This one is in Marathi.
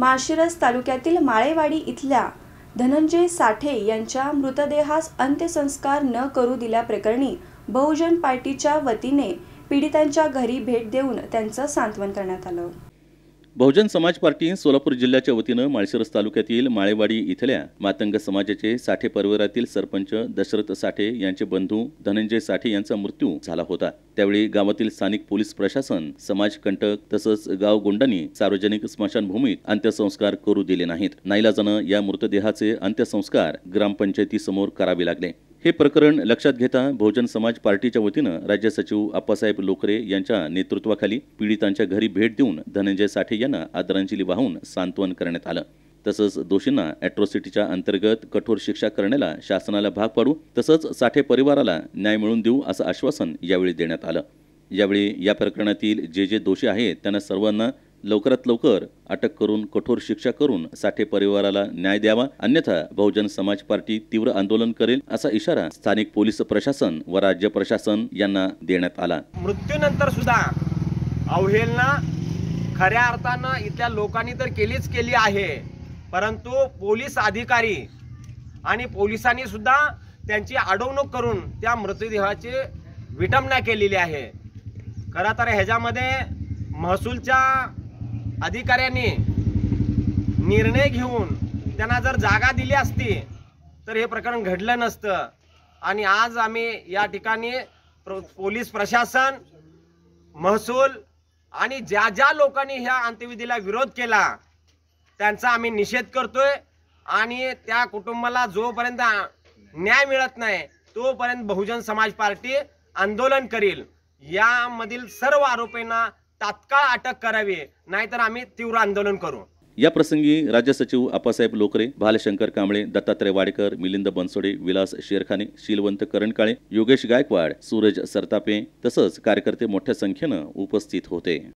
माळशिरस तालुक्यातील माळेवाडी इथल्या धनंजय साठे यांच्या मृतदेहास अंत्यसंस्कार न करू दिल्याप्रकरणी बहुजन पार्टीच्या वतीने पीडितांच्या घरी भेट देऊन त्यांचं सांत्वन करण्यात आलं बहुजन समाज पार्टी सोलापूर जिल्ह्याच्या वतीनं माळशिरस तालुक्यातील माळेवाडी इथल्या मातंग समाजाचे साठे परिवारातील सरपंच दशरथ साठे यांचे बंधू धनंजय साठे यांचा मृत्यू झाला होता त्यावेळी गावातील स्थानिक पोलीस प्रशासन समाजकंटक तसंच गाव सार्वजनिक स्मशानभूमीत अंत्यसंस्कार करू दिले नाहीत नाईलाजानं या मृतदेहाचे अंत्यसंस्कार ग्रामपंचायतीसमोर करावे लागले हे प्रकरण लक्षात घेता बहुजन समाज पार्टीच्या वतीनं राज्य सचिव आप्पासाहेब लोकरे यांच्या नेतृत्वाखाली पीडितांच्या घरी भेट देऊन धनंजय साठे यांना आदरांजली वाहून सांत्वन करण्यात आलं तसंच दोषींना अॅट्रॉसिटीच्या अंतर्गत कठोर शिक्षा करण्याला शासनाला भाग पाडू तसंच साठे परिवाराला न्याय मिळवून देऊ असं आश्वासन यावेळी देण्यात आलं यावेळी या प्रकरणातील जे जे दोषी आहेत त्यांना सर्वांना लवकरात लवकर अटक करून कठोर शिक्षा करून साठे परिवाराला न्याय द्यावा अन्यथा बहुजन समाज पार्टी तीव्र आंदोलन करेल असा इशारा स्थानिक पोलीस प्रशासन व राज्य प्रशासन यांना देण्यात आला मृत्यूनंतर सुद्धा अवहेलना खऱ्या अर्थानं इथल्या लोकांनी तर केलीच केली आहे परंतु पोलीस अधिकारी आणि पोलिसांनी सुद्धा त्यांची अडवणूक करून त्या मृतदेहाची विटंबना केलेली आहे खरं तर ह्याच्यामध्ये महसूलच्या अधिकाऱ्यांनी निर्णय घेऊन त्यांना जर जागा दिली असती तर हे प्रकरण घडलं नसतं आणि आज आम्ही या ठिकाणी पोलीस प्रशासन महसूल आणि ज्या ज्या लोकांनी ह्या अंत्यविधीला विरोध केला त्यांचा आम्ही निषेध करतोय आणि त्या कुटुंबाला जोपर्यंत न्याय मिळत नाही तोपर्यंत बहुजन समाज पार्टी आंदोलन करील यामधील सर्व आरोपींना तात्काळ अटक करावी नाहीतर आम्ही तीव्र आंदोलन करू या प्रसंगी राज्य सचिव आपासाहेब लोकरे भालशंकर कांबळे दत्तात्रय वाडेकर मिलिंद बनसोडे विलास शेरखाने शीलवंत करणकाळे योगेश गायकवाड सूरज सरतापे तसंच कार्यकर्ते मोठ्या संख्येनं उपस्थित होते